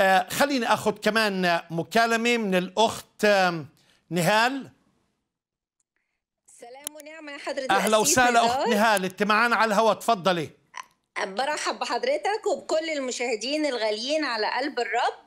آه، خليني اخذ كمان مكالمه من الاخت نهال سلام ونعمه يا حضرتك اهلا وسهلا اخت نهال انت معانا على الهواء تفضلي برحب بحضرتك وبكل المشاهدين الغاليين على قلب الرب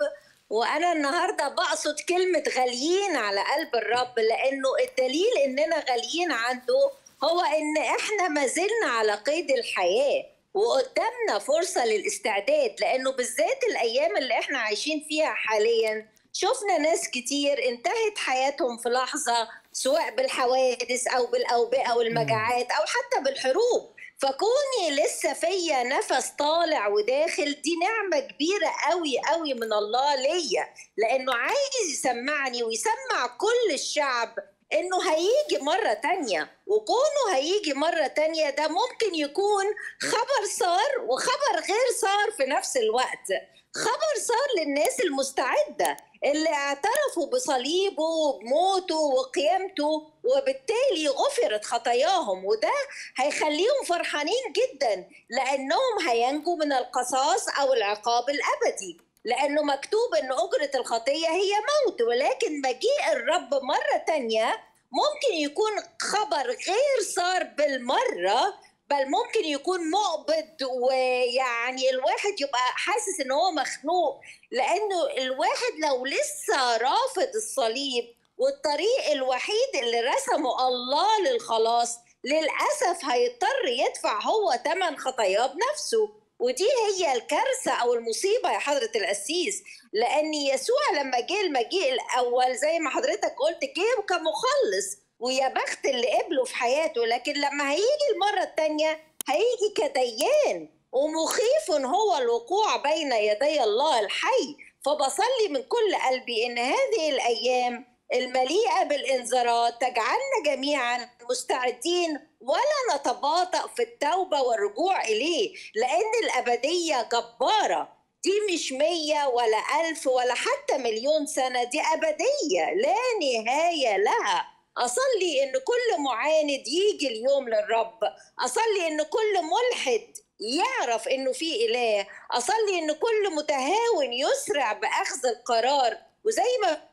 وانا النهارده بقصد كلمه غاليين على قلب الرب لانه الدليل اننا غاليين عنده هو ان احنا ما زلنا على قيد الحياه وقدامنا فرصة للاستعداد لأنه بالذات الأيام اللي احنا عايشين فيها حاليا شفنا ناس كتير انتهت حياتهم في لحظة سواء بالحوادث أو بالأوبئة والمجاعات أو حتى بالحروب فكوني لسه فيا نفس طالع وداخل دي نعمه كبيره قوي قوي من الله ليا لانه عايز يسمعني ويسمع كل الشعب انه هيجي مرة تانية وكونه هيجي مرة تانية ده ممكن يكون خبر صار وخبر غير صار في نفس الوقت خبر صار للناس المستعدة اللي اعترفوا بصليبه وبموته وقيامته وبالتالي غفرت خطاياهم وده هيخليهم فرحانين جدا لأنهم هينجوا من القصاص أو العقاب الأبدي لأنه مكتوب أن أجرة الخطية هي موت ولكن مجيء الرب مرة تانية ممكن يكون خبر غير صار بالمرة بل ممكن يكون مقبض ويعني الواحد يبقى حاسس ان هو مخنوق لانه الواحد لو لسه رافض الصليب والطريق الوحيد اللي رسمه الله للخلاص للاسف هيضطر يدفع هو ثمن خطاياه بنفسه ودي هي الكارثه او المصيبه يا حضره القسيس لان يسوع لما جه المجيء الاول زي ما حضرتك قلت جه كمخلص ويا بخت اللي قبله في حياته لكن لما هيجي المره الثانيه هيجي كديان ومخيف هو الوقوع بين يدي الله الحي فبصلي من كل قلبي ان هذه الايام المليئة بالإنذارات تجعلنا جميعا مستعدين ولا نتباطأ في التوبة والرجوع إليه لأن الأبدية جبارة دي مش مية ولا ألف ولا حتى مليون سنة دي أبدية لا نهاية لها أصلي إن كل معاند يجي اليوم للرب أصلي إن كل ملحد يعرف إنه في إله أصلي إن كل متهاون يسرع بأخذ القرار وزي ما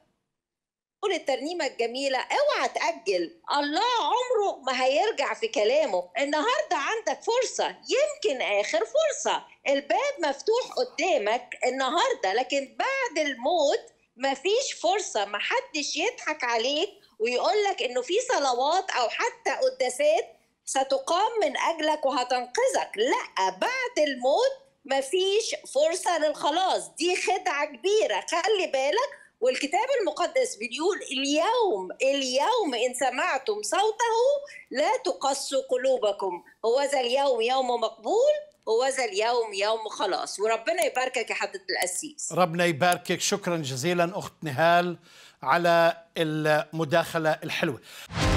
قول الترنيمه الجميله اوعى تاجل الله عمره ما هيرجع في كلامه النهارده عندك فرصه يمكن اخر فرصه الباب مفتوح قدامك النهارده لكن بعد الموت مفيش فرصه محدش يضحك عليك ويقولك انه في صلوات او حتى قداسات ستقام من اجلك وهتنقذك لا بعد الموت مفيش فرصه للخلاص دي خدعه كبيره خلي بالك والكتاب المقدس بيقول اليوم اليوم إن سمعتم صوته لا تقسوا قلوبكم هو ذا اليوم يوم مقبول هو ذا اليوم يوم خلاص وربنا يباركك يا حضرة القسيس ربنا يباركك شكرا جزيلا أخت نهال على المداخلة الحلوة